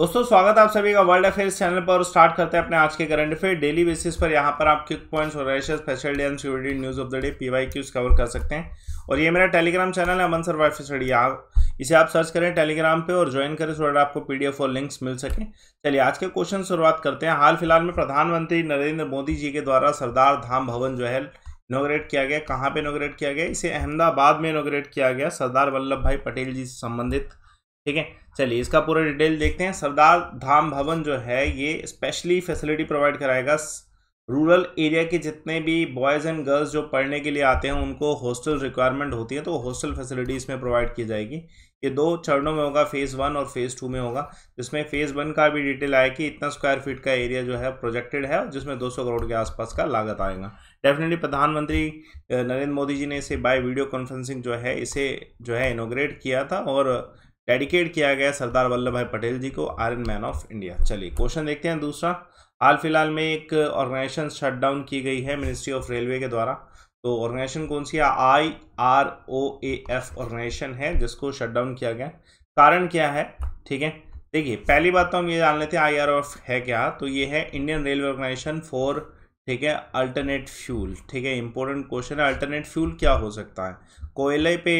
दोस्तों स्वागत आप सभी का वर्ल्ड अफेयर्स चैनल पर स्टार्ट करते हैं अपने आज के करंट अफेयर डेली बेसिस पर यहाँ पर आप क्विक पॉइंट्स और रेशियस special day and security news of the day P Y Qs cover कर सकते हैं और ये मेरा टेलीग्राम चैनल है अमन सर वाइफ स्टडी आप इसे आप सर्च करें टेलीग्राम पे और ज्वाइन करें सो आपको पी और लिंक्स मिल सके चलिए आज के क्वेश्चन शुरुआत करते हैं हाल फिलहाल में प्रधानमंत्री नरेंद्र मोदी जी के द्वारा सरदार धाम भवन जो है इनोग्रेट किया गया कहाँ पर इनोग्रेट किया गया इसे अहमदाबाद में इनोग्रेट किया गया सरदार वल्लभ भाई पटेल जी से संबंधित ठीक है चलिए इसका पूरा डिटेल देखते हैं सरदार धाम भवन जो है ये स्पेशली फैसिलिटी प्रोवाइड कराएगा रूरल एरिया के जितने भी बॉयज़ एंड गर्ल्स जो पढ़ने के लिए आते हैं उनको हॉस्टल रिक्वायरमेंट होती है तो हॉस्टल फैसिलिटी इसमें प्रोवाइड की जाएगी ये दो चरणों में होगा फ़ेज़ वन और फ़ेज़ टू में होगा जिसमें फ़ेज़ वन का भी डिटेल आया कि इतना स्क्वायर फीट का एरिया जो है प्रोजेक्टेड है जिसमें 200 करोड़ के आसपास का लागत आएगा डेफिनेटली प्रधानमंत्री नरेंद्र मोदी जी ने इसे बाय वीडियो कॉन्फ्रेंसिंग जो है इसे जो है इनोग्रेट किया था और डेडिकेट किया गया सरदार वल्लभ भाई पटेल जी को आयरन मैन ऑफ इंडिया चलिए क्वेश्चन देखते हैं दूसरा हाल फिलहाल में एक ऑर्गेनाइजेशन शट डाउन की गई है मिनिस्ट्री ऑफ रेलवे के द्वारा तो ऑर्गेनाइजेशन कौन सी है I R O A F organisation है जिसको शट डाउन किया गया कारण क्या है ठीक है देखिए पहली बात तो हम ये जान लेते हैं आई आर एफ है क्या तो ये है इंडियन रेलवे ऑर्गेनाइजेशन फॉर ठीक है अल्टरनेट फ्यूल ठीक है इंपॉर्टेंट क्वेश्चन है अल्टरनेट फ्यूल क्या हो सकता है कोयले पे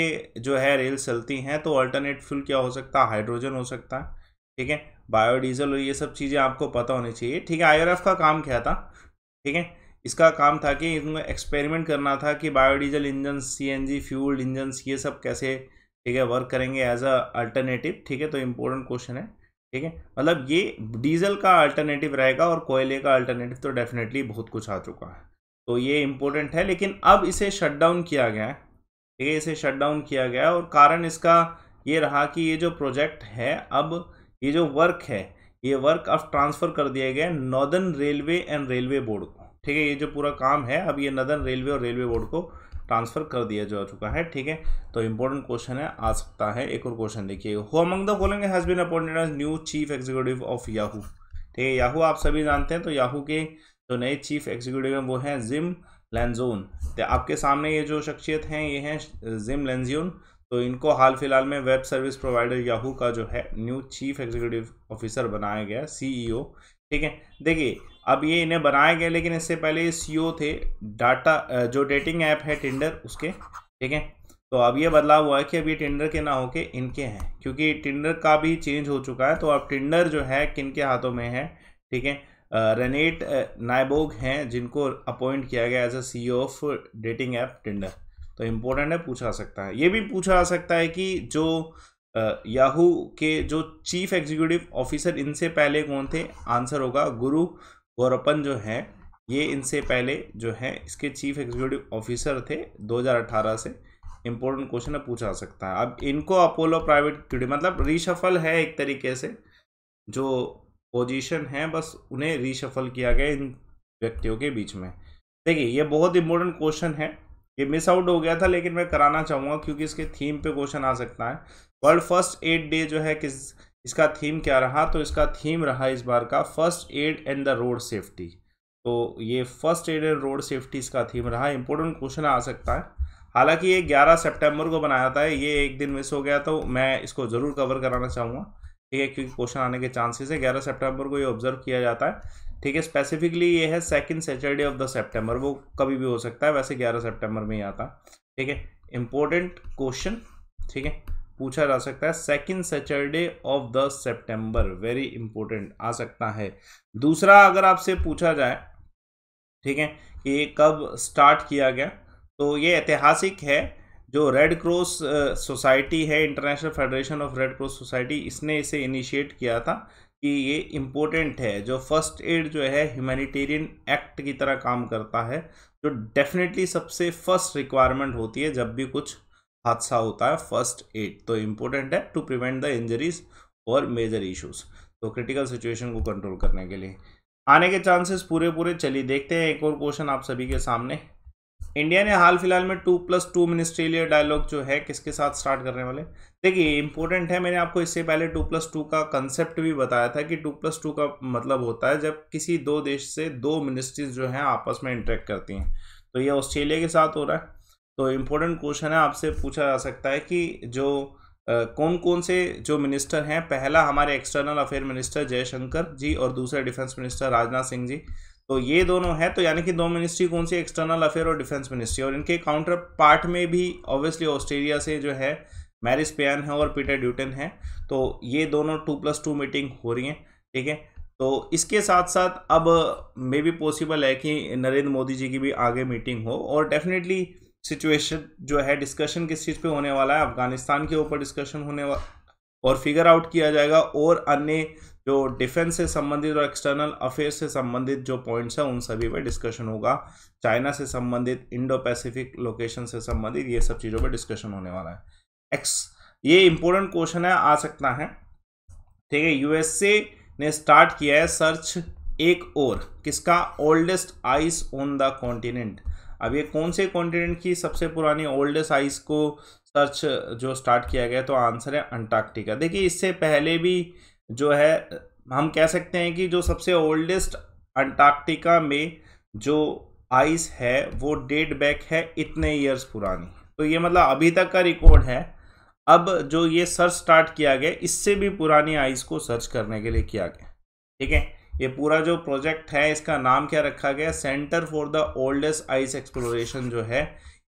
जो है रेल चलती हैं तो अल्टरनेट फ्यूल क्या हो सकता है हाइड्रोजन हो सकता है ठीक है बायोडीजल और ये सब चीज़ें आपको पता होनी चाहिए ठीक है आई का काम क्या था ठीक है इसका काम था कि इनको एक्सपेरिमेंट करना था कि biodiesel engine G fuelled engine ये सब कैसे ठीक है वर्क करेंगे एज अ अल्टरनेटिव ठीक है तो इम्पोर्टेंट क्वेश्चन है ठीक है मतलब ये डीजल का अल्टरनेटिव रहेगा और कोयले का अल्टरनेटिव तो डेफिनेटली बहुत कुछ आ चुका है तो ये इम्पोर्टेंट है लेकिन अब इसे शट डाउन किया गया है ठीक है इसे शट डाउन किया गया और कारण इसका ये रहा कि ये जो प्रोजेक्ट है अब ये जो वर्क है ये वर्क अब ट्रांसफ़र कर दिया गया northern railway and railway board को ठीक है ये जो पूरा काम है अब ये नॉर्दर्न रेलवे और रेलवे बोर्ड को ट्रांसफ़र कर दिया जा चुका है ठीक है तो इंपॉर्टेंट क्वेश्चन है आ सकता है एक और क्वेश्चन देखिए हो among the has been appointed as new chief executive of Yahoo ठीक है याहू आप सभी जानते हैं तो याहू के जो नए चीफ एग्जीक्यूटिव हैं वो हैं जिम लेंजोन तो आपके सामने ये जो शख्सियत हैं ये हैं जिम लेंजियोन तो इनको हाल फिलहाल में वेब सर्विस प्रोवाइडर याहू का जो है न्यू चीफ एग्जीक्यूटिव ऑफिसर बनाया गया सीईओ e ठीक है देखिए अब ये इन्हें बनाया गया लेकिन इससे पहले ये सीईओ e थे डाटा जो डेटिंग ऐप है टेंडर उसके ठीक है तो अब ये बदलाव हुआ है कि अब ये टेंडर के ना होके इनके हैं क्योंकि टेंडर का भी चेंज हो चुका है तो अब टेंडर जो है किन के हाथों में है ठीक है रेनेट नायबोग हैं जिनको अपॉइंट किया गया as a C of dating app Tinder तो इम्पोर्टेंट है पूछा सकता है ये भी पूछा जा सकता है कि जो याहू के जो चीफ एग्जीक्यूटिव ऑफिसर इनसे पहले कौन थे आंसर होगा गुरु गौरपन जो हैं ये इनसे पहले जो है इसके चीफ एग्जीक्यूटिव ऑफिसर थे 2018 से इम्पोर्टेंट क्वेश्चन है पूछा सकता है अब इनको अपोलो प्राइवेट मतलब रिशफल है एक तरीके से जो पोजीशन है बस उन्हें रीशफल किया गया इन व्यक्तियों के बीच में देखिए ये बहुत इंपॉर्टेंट क्वेश्चन है ये मिस आउट हो गया था लेकिन मैं कराना चाहूँगा क्योंकि इसके थीम पे क्वेश्चन आ सकता है वर्ल्ड फर्स्ट एड डे जो है किस इसका थीम क्या रहा तो इसका थीम रहा इस बार का first aid and the road safety तो ये first aid and road safety इसका थीम रहा इंपॉर्टेंट क्वेश्चन आ सकता है हालांकि ये 11 सितंबर को बनाया था ये एक दिन मिस हो गया तो मैं इसको ज़रूर कवर कराना चाहूँगा ठीक है क्योंकि क्वेश्चन आने के चांसेस है ग्यारह सेप्टेम्बर को ये ऑब्जर्व किया जाता है ठीक है स्पेसिफिकली ये है second Saturday of the September वो कभी भी हो सकता है वैसे ग्यारह सेप्टेम्बर में ही आता ठीक है इंपॉर्टेंट क्वेश्चन ठीक है पूछा जा सकता है second Saturday of the September very important आ सकता है दूसरा अगर आपसे पूछा जाए ठीक है कि ये कब स्टार्ट किया गया तो ये ऐतिहासिक है जो रेड क्रॉस सोसाइटी है International Federation of Red Cross Society इसने इसे इनिशिएट किया था कि ये इम्पोर्टेंट है जो फर्स्ट एड जो है ह्यूमैनिटेरियन एक्ट की तरह काम करता है जो डेफिनेटली सबसे फर्स्ट रिक्वायरमेंट होती है जब भी कुछ हादसा होता है फर्स्ट एड तो इम्पोर्टेंट है टू प्रिवेंट द इंजरीज और मेजर इश्यूज तो क्रिटिकल सिचुएशन को कंट्रोल करने के लिए आने के चांसेस पूरे पूरे चलिए देखते हैं एक और क्वेश्चन आप सभी के सामने इंडिया ने हाल फिलहाल में two plus two ministerial dialogue जो है किसके साथ स्टार्ट करने वाले देखिए इंपॉर्टेंट है मैंने आपको इससे पहले टू प्लस टू का कंसेप्ट भी बताया था कि टू प्लस टू का मतलब होता है जब किसी दो देश से दो मिनिस्ट्रीज जो हैं आपस में इंटरेक्ट करती हैं तो ये ऑस्ट्रेलिया के साथ हो रहा है तो इम्पोर्टेंट क्वेश्चन है आपसे पूछा जा सकता है कि जो कौन कौन से जो मिनिस्टर हैं पहला हमारे external affair minister Jaishankar ji और दूसरे डिफेंस मिनिस्टर राजनाथ सिंह जी तो ये दोनों है तो यानी कि दो मिनिस्ट्री कौन सी एक्सटर्नल अफेयर और डिफेंस मिनिस्ट्री और इनके काउंटर पार्ट में भी ऑब्वियसली ऑस्ट्रेलिया से जो है मैरिस पेन है और पीटर ड्यूटन है तो ये दोनों टू प्लस टू मीटिंग हो रही हैं ठीक है तो इसके साथ साथ अब मे बी पॉसिबल है कि नरेंद्र मोदी जी की भी आगे मीटिंग हो और डेफिनेटली सिचुएशन जो है डिस्कशन किस चीज़ पे होने वाला है अफगानिस्तान के ऊपर डिस्कशन होने वाला और फिगर आउट किया जाएगा और अन्य जो डिफेंस से संबंधित और एक्सटर्नल अफेयर से संबंधित जो पॉइंट्स हैं उन सभी पर डिस्कशन होगा चाइना से संबंधित इंडो पैसिफिक लोकेशन से संबंधित ये सब चीज़ों पर डिस्कशन होने वाला है एक्स ये इंपॉर्टेंट क्वेश्चन है आ सकता है ठीक है यूएसए ने स्टार्ट किया है सर्च एक और किसका oldest ice on the continent अब ये कौन से कॉन्टिनेंट की सबसे पुरानी ओल्डेस्ट आइस को सर्च जो स्टार्ट किया गया तो आंसर है अंटार्कटिका देखिए इससे पहले भी जो है हम कह सकते हैं कि जो सबसे ओल्डेस्ट अंटार्कटिका में जो आइस है वो डेट बैक है इतने ईयर्स पुरानी तो ये मतलब अभी तक का रिकॉर्ड है अब जो ये सर्च स्टार्ट किया गया इससे भी पुरानी आइस को सर्च करने के लिए किया गया ठीक है ये पूरा जो प्रोजेक्ट है इसका नाम क्या रखा गया centre for the oldest ice exploration जो है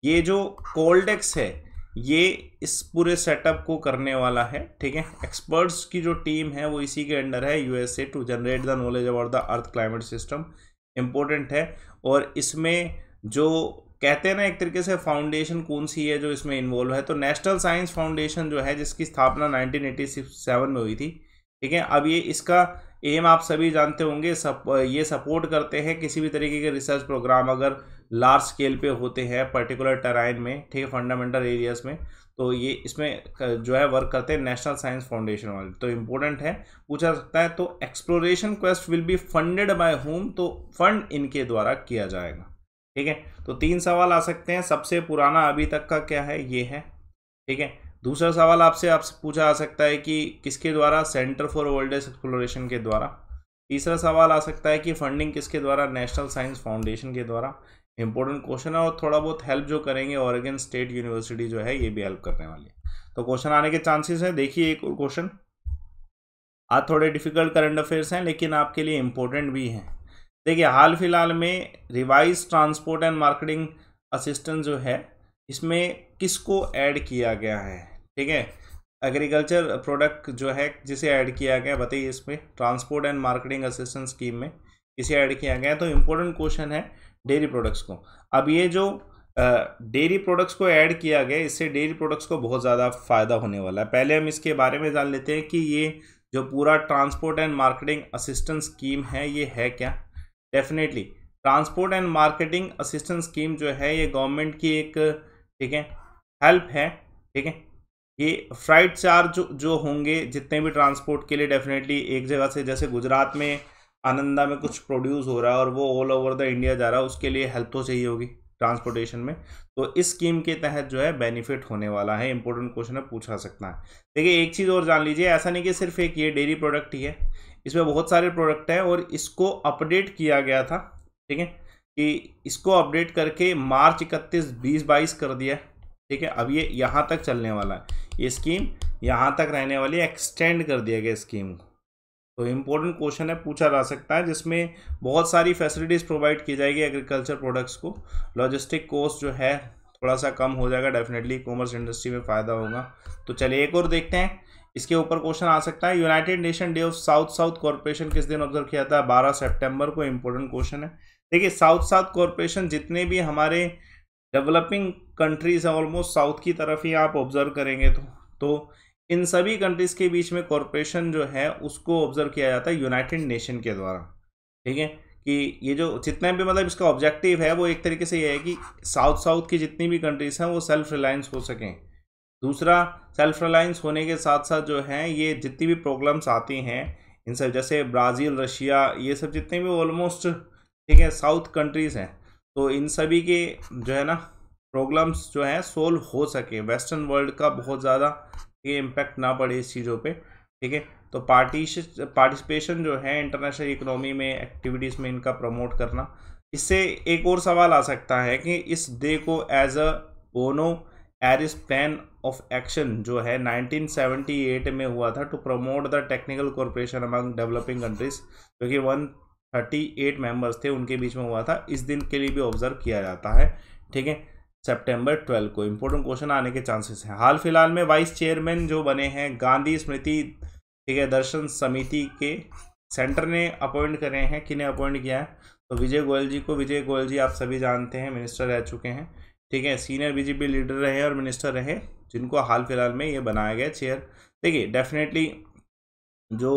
ये जो कोल्डेक्स है ये इस पूरे सेटअप को करने वाला है ठीक है एक्सपर्ट्स की जो टीम है वो इसी के अंडर है USA to generate the knowledge about the earth climate system important है और इसमें जो कहते हैं ना एक तरीके से फाउंडेशन कौन सी है जो इसमें इन्वॉल्व है तो नेशनल साइंस फाउंडेशन जो है जिसकी स्थापना 1987 में हुई थी ठीक है अब ये इसका एम आप सभी जानते होंगे सप, ये सपोर्ट करते हैं किसी भी तरीके के रिसर्च प्रोग्राम अगर लार्ज स्केल पे होते हैं पर्टिकुलर टराइन में ठीक है फंडामेंटल एरियाज में तो ये इसमें जो है वर्क करते हैं नेशनल साइंस फाउंडेशन वाले तो इम्पोर्टेंट है पूछा सकता है तो exploration quest will be funded by home तो फंड इनके द्वारा किया जाएगा ठीक है तो तीन सवाल आ सकते हैं सबसे पुराना अभी तक का क्या है ये है ठीक है दूसरा सवाल आपसे आपसे पूछा आ सकता है कि किसके द्वारा सेंटर फॉर वर्ल्ड एक्सप्लोरेशन के द्वारा तीसरा सवाल आ सकता है कि फंडिंग किसके द्वारा नेशनल साइंस फाउंडेशन के द्वारा इंपॉर्टेंट क्वेश्चन है और थोड़ा बहुत हेल्प जो करेंगे ऑरेगन स्टेट यूनिवर्सिटी जो है ये भी हेल्प करने वाली है तो क्वेश्चन आने के चांसेस हैं देखिए एक और क्वेश्चन आज थोड़े डिफिकल्ट करंट अफेयर्स हैं लेकिन आपके लिए इंपॉर्टेंट भी हैं देखिए हाल फिलहाल में revise transport and marketing assistant जो है इसमें किसको ऐड किया गया है ठीक है एग्रीकल्चर प्रोडक्ट जो है जिसे ऐड किया गया बताइए इसमें transport and marketing assistance scheme में इसे ऐड किया गया है तो इम्पोर्टेंट क्वेश्चन है डेयरी प्रोडक्ट्स को अब ये जो डेयरी प्रोडक्ट्स को ऐड किया गया इससे डेयरी प्रोडक्ट्स को बहुत ज़्यादा फ़ायदा होने वाला है पहले हम इसके बारे में जान लेते हैं कि ये जो पूरा transport and marketing assistance scheme है ये है क्या definitely transport and marketing assistance scheme जो है ये गवर्नमेंट की एक ठीक है हेल्प है ठीक है ये फ्राइट चार्ज जो होंगे जितने भी ट्रांसपोर्ट के लिए डेफिनेटली एक जगह से जैसे गुजरात में आनंदा में कुछ प्रोड्यूस हो रहा है और वो ऑल ओवर द इंडिया जा रहा है उसके लिए हेल्प तो चाहिए होगी ट्रांसपोर्टेशन में तो इस स्कीम के तहत जो है बेनिफिट होने वाला है इंपॉर्टेंट क्वेश्चन है पूछा सकता है देखिए एक चीज़ और जान लीजिए ऐसा नहीं कि सिर्फ एक ये डेयरी प्रोडक्ट ही है इसमें बहुत सारे प्रोडक्ट हैं और इसको अपडेट किया गया था ठीक है कि इसको अपडेट करके मार्च इकतीस बीस बाईस कर दिया ठीक है अब ये यहाँ तक चलने वाला है ये स्कीम यहाँ तक रहने वाली एक्सटेंड कर दिया गया स्कीम को तो इम्पोर्टेंट क्वेश्चन है पूछा जा सकता है जिसमें बहुत सारी फैसिलिटीज़ प्रोवाइड की जाएगी एग्रीकल्चर प्रोडक्ट्स को लॉजिस्टिक कोस्ट जो है थोड़ा सा कम हो जाएगा डेफिनेटली कॉमर्स इंडस्ट्री में फ़ायदा होगा तो चलिए एक और देखते हैं इसके ऊपर क्वेश्चन आ सकता है United Nation day of South South corporation किस दिन ऑब्जर्व किया था बारह सेप्टेम्बर को इम्पोर्टेंट क्वेश्चन है देखिए साउथ साउथ कॉरपोरेशन जितने भी हमारे डेवलपिंग कंट्रीज़ हैं ऑलमोस्ट साउथ की तरफ ही आप ऑब्ज़र्व करेंगे तो तो इन सभी कंट्रीज़ के बीच में कॉरपोरेशन जो है उसको ऑब्ज़र्व किया जाता है यूनाइटेड नेशन के द्वारा ठीक है कि ये जो जितने भी मतलब इसका ऑब्जेक्टिव है वो एक तरीके से ये है कि साउथ साउथ की जितनी भी कंट्रीज़ हैं वो सेल्फ रिलायंस हो सकें दूसरा सेल्फ रिलायंस होने के साथ साथ जो है ये जितनी भी प्रॉब्लम्स आती हैं इन सब जैसे ब्राज़ील रशिया ये सब जितने भी ऑलमोस्ट ठीक है साउथ कंट्रीज़ हैं तो इन सभी के जो है ना प्रॉब्लम्स जो है सोल्व हो सके वेस्टर्न वर्ल्ड का बहुत ज़्यादा ये इम्पैक्ट ना पड़े इस चीज़ों पे ठीक है तो पार्टी पार्टिसिपेशन जो है इंटरनेशनल इकोनॉमी में एक्टिविटीज़ में इनका प्रमोट करना इससे एक और सवाल आ सकता है कि इस डे को as a Buenos Aires plan of action जो है 1978 में हुआ था to promote the technical corporation among developing countries क्योंकि वन थर्टी एट मेम्बर्स थे उनके बीच में हुआ था इस दिन के लिए भी ऑब्जर्व किया जाता है ठीक है सेप्टेम्बर ट्वेल्व को इम्पोर्टेंट क्वेश्चन आने के चांसेस हैं हाल फिलहाल में वाइस चेयरमैन जो बने हैं गांधी स्मृति ठीक है दर्शन समिति के सेंटर ने अपॉइंट करे हैं किन्हें अपॉइंट किया है तो विजय गोयल जी को विजय गोयल जी आप सभी जानते हैं मिनिस्टर रह चुके हैं ठीक है सीनियर बीजेपी लीडर रहे और मिनिस्टर रहे जिनको हाल फिलहाल में ये बनाया गया चेयर देखिए डेफिनेटली जो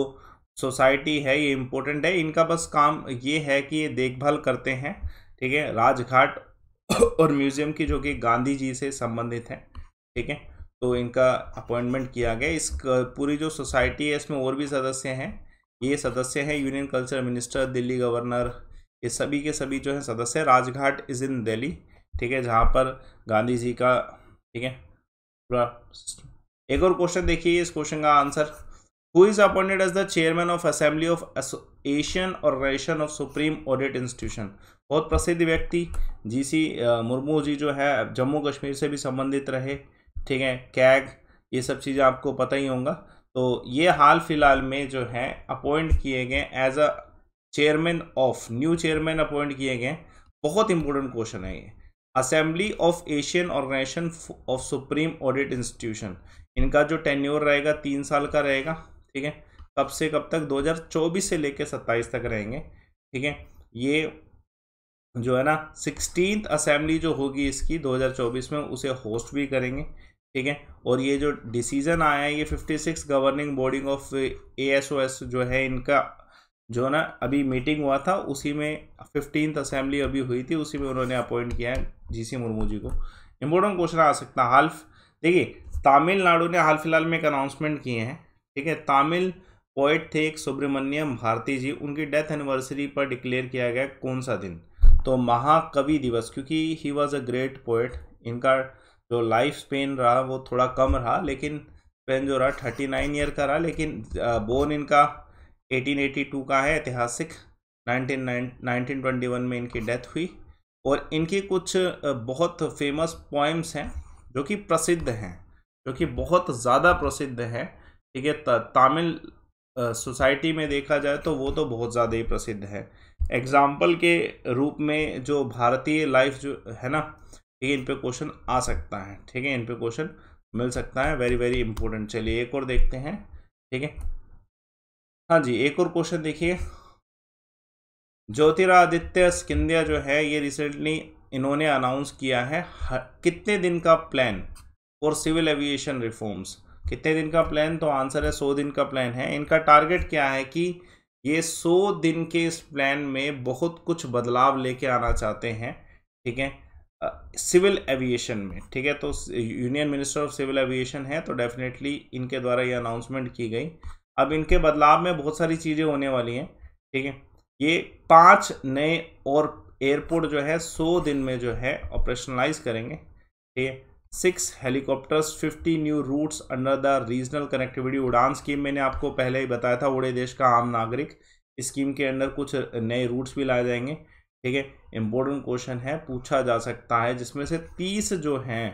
सोसाइटी है ये इम्पोर्टेंट है इनका बस काम ये है कि ये देखभाल करते हैं ठीक है राजघाट और म्यूजियम की जो कि गांधी जी से संबंधित है ठीक है तो इनका अपॉइंटमेंट किया गया इस पूरी जो सोसाइटी है इसमें और भी सदस्य हैं ये सदस्य हैं union culture minister Delhi governor ये सभी के सभी जो हैं सदस्य राजघाट इज़ इन दिल्ली ठीक है जहाँ पर गांधी जी का ठीक है पूरा एक और क्वेश्चन देखिए इस क्वेश्चन का answer who is appointed as the chairman of assembly of asian organization of supreme audit institution बहुत प्रसिद्ध व्यक्ति जी सी मुर्मू जी जो है जम्मू कश्मीर से भी संबंधित रहे ठीक है कैग ये सब चीज़ें आपको पता ही होंगे तो ये हाल फिलहाल में जो है अपॉइंट किए गए as a chairman of new chairman appoint किए गए बहुत इंपॉर्टेंट क्वेश्चन है ये assembly of Asian organisation of supreme audit institution इनका जो टेन्योर रहेगा तीन साल का रहेगा ठीक है कब से कब तक 2024 से लेकर 27 तक रहेंगे ठीक है ये जो है ना सिक्सटीन असेंबली जो होगी इसकी 2024 में उसे होस्ट भी करेंगे ठीक है और ये जो डिसीज़न आया है ये 56 गवर्निंग बॉडी ऑफ एएसओएस जो है इनका जो ना अभी मीटिंग हुआ था उसी में फिफ्टीन असेंबली अभी हुई थी उसी में उन्होंने अपॉइंट किया है जी मुर्मू जी को इम्पोर्टेंट क्वेश्चन आ सकता है हाल देखिए तमिलनाडु ने हाल फिलहाल में एक अनाउंसमेंट किए हैं ठीक है तमिल पोइट थे एक सुब्रमण्यम भारती जी उनकी डेथ एनिवर्सरी पर डिक्लेयर किया गया कौन सा दिन तो महाकवि दिवस क्योंकि he was a great poet इनका जो लाइफ स्पेन रहा वो थोड़ा कम रहा लेकिन स्पेन जो रहा थर्टी नाइन ईयर का रहा लेकिन बोन इनका 1882 का है ऐतिहासिक ट्वेंटी 1921 में इनकी डेथ हुई और इनकी कुछ बहुत फेमस पोएम्स हैं जो कि प्रसिद्ध हैं जो कि बहुत ज़्यादा प्रसिद्ध हैं ठीक है तमिल सोसाइटी में देखा जाए तो वो तो बहुत ज़्यादा ही प्रसिद्ध है एग्जाम्पल के रूप में जो भारतीय लाइफ जो है ना ठीक है इन पर क्वेश्चन आ सकता है ठीक है इन पर क्वेश्चन मिल सकता है वेरी वेरी इंपॉर्टेंट चलिए एक और देखते हैं ठीक है हाँ जी एक और क्वेश्चन देखिए ज्योतिरादित्य स्किंदिया जो है ये रिसेंटली इन्होंने अनाउंस किया है कितने दिन का plan for civil aviation reforms कितने दिन का प्लान तो आंसर है सौ दिन का प्लान है इनका टारगेट क्या है कि ये सौ दिन के इस प्लान में बहुत कुछ बदलाव लेके आना चाहते हैं ठीक है सिविल एविएशन में ठीक है तो union minister of civil aviation है तो डेफिनेटली इनके द्वारा ये अनाउंसमेंट की गई अब इनके बदलाव में बहुत सारी चीज़ें होने वाली हैं ठीक है ये पांच नए और एयरपोर्ट जो है सौ दिन में जो है ऑपरेशनलाइज करेंगे ठीक है six helicopters fifty new routes under the regional connectivity Udan scheme मैंने आपको पहले ही बताया था उड़े देश का आम नागरिक स्कीम के अंदर कुछ नए रूट्स भी लाए जाएंगे ठीक है इम्पोर्टेंट क्वेश्चन है पूछा जा सकता है जिसमें से तीस जो हैं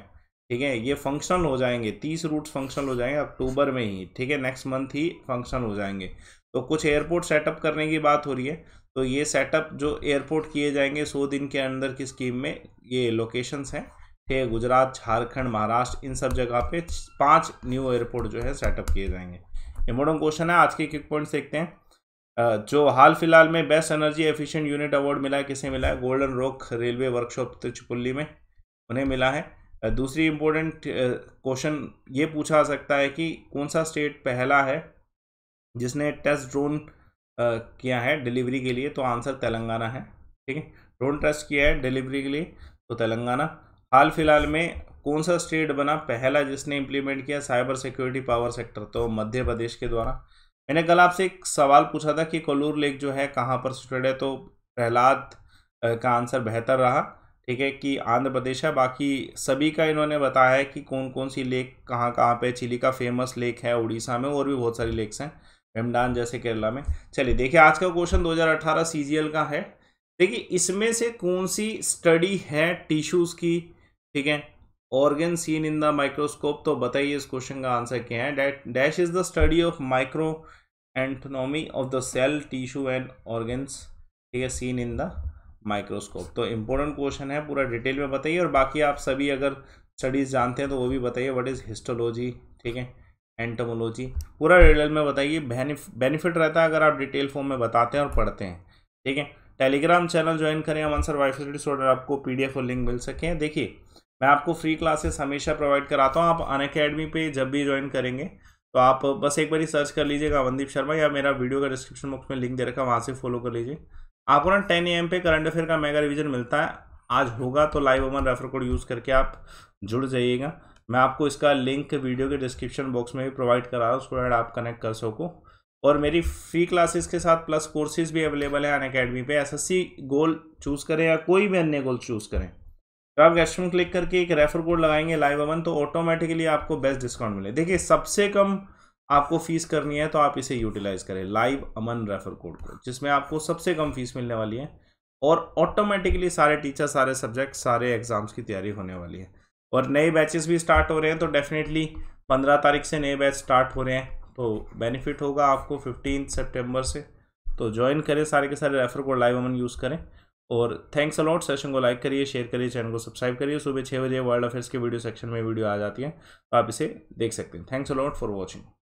ठीक है ये फंक्शनल हो जाएंगे तीस रूट्स फंक्शनल हो जाएंगे अक्टूबर में ही ठीक है नेक्स्ट मंथ ही फंक्शनल हो जाएंगे तो कुछ एयरपोर्ट सेटअप करने की बात हो रही है तो ये सेटअप जो एयरपोर्ट किए जाएंगे सौ दिन के अंदर की स्कीम में ये लोकेशंस हैं के गुजरात झारखंड महाराष्ट्र इन सब जगह पे पांच न्यू एयरपोर्ट जो है सेटअप किए जाएंगे इम्पोर्टेंट क्वेश्चन है आज के क्विक पॉइंट देखते हैं जो हाल फिलहाल में best energy efficient unit award मिला है किसे मिला है Golden Rock railway workshop Tiruchirappalli में उन्हें मिला है दूसरी इम्पोर्टेंट क्वेश्चन ये पूछा जा सकता है कि कौन सा स्टेट पहला है जिसने टेस्ट ड्रोन किया है डिलीवरी के लिए तो आंसर तेलंगाना है ठीक है ड्रोन टेस्ट किया है डिलीवरी के लिए तो तेलंगाना हाल फिलहाल में कौन सा स्टेट बना पहला जिसने इम्प्लीमेंट किया साइबर सिक्योरिटी पावर सेक्टर तो मध्य प्रदेश के द्वारा मैंने कल आपसे एक सवाल पूछा था कि कलूर लेक जो है कहाँ पर सिचुएटेड है तो प्रहलाद का आंसर बेहतर रहा ठीक है कि आंध्र प्रदेश है बाकी सभी का इन्होंने बताया है कि कौन कौन सी लेक कहाँ कहाँ पे चिली का फेमस लेक है उड़ीसा में और भी बहुत सारी लेक्स हैं मेमडान जैसे केरला में चलिए देखिए आज का क्वेश्चन 2018 सीजीएल का है देखिए इसमें से कौन सी स्टडी है टिश्यूज़ की ठीक है organ seen in the microscope तो बताइए इस क्वेश्चन का आंसर क्या है dash is the study of micro anatomy of the cell tissue and organs ठीक है सीन इन द माइक्रोस्कोप तो इंपॉर्टेंट क्वेश्चन है पूरा डिटेल में बताइए और बाकी आप सभी अगर स्टडीज जानते हैं तो वो भी बताइए व्हाट इज़ हिस्टोलॉजी ठीक है एंटोमोलॉजी पूरा डिटेल में बताइए बेनिफिट रहता है अगर आप डिटेल फॉर्म में बताते हैं और पढ़ते हैं ठीक है टेलीग्राम चैनल ज्वाइन करें हम आंसर वाइफ आपको पी और लिंक मिल सके देखिए मैं आपको फ्री क्लासेस हमेशा प्रोवाइड कराता हूँ आप अन अकेडमी पर जब भी ज्वाइन करेंगे तो आप बस एक बार सर्च कर लीजिएगा अवनदीप शर्मा या मेरा वीडियो का डिस्क्रिप्शन बॉक्स में लिंक दे रखा वहाँ से फॉलो कर लीजिए आपको ना टेन ए पे करंट अफेयर का मेगा रिविजन मिलता है आज होगा तो लाइव ओमन रेफर कोड यूज़ करके आप जुड़ जाइएगा मैं आपको इसका लिंक वीडियो के डिस्क्रिप्शन बॉक्स में भी प्रोवाइड करा रहा हूँ उसको आप कनेक्ट कर सको और मेरी फ्री क्लासेस के साथ प्लस कोर्सेज भी अवेलेबल है अन अकेडमी पर एस गोल चूज़ करें या कोई भी अन्य गोल चूज़ करें तो आप कैस्टम क्लिक करके एक रेफर कोड लगाएंगे लाइव अमन तो ऑटोमेटिकली आपको बेस्ट डिस्काउंट मिले देखिए सबसे कम आपको फीस करनी है तो आप इसे यूटिलाइज करें लाइव अमन रेफर कोड को जिसमें आपको सबसे कम फीस मिलने वाली है और ऑटोमेटिकली सारे टीचर सारे सब्जेक्ट सारे एग्जाम्स की तैयारी होने वाली है और नए बैचेस भी स्टार्ट हो रहे हैं तो डेफिनेटली पंद्रह तारीख से नए बैच स्टार्ट हो रहे हैं तो बेनिफिट होगा आपको फिफ्टीन सेप्टेम्बर से तो ज्वाइन करें सारे के सारे refer code live Aman use करें और थैंक्स अलॉट सेशन को लाइक करिए शेयर करिए चैनल को सब्सक्राइब करिए सुबह छः बजे वर्ल्ड अफेयर्स के वीडियो सेक्शन में वीडियो आ जाती है तो आप इसे देख सकते हैं थैंक्स अलॉट फॉर वॉचिंग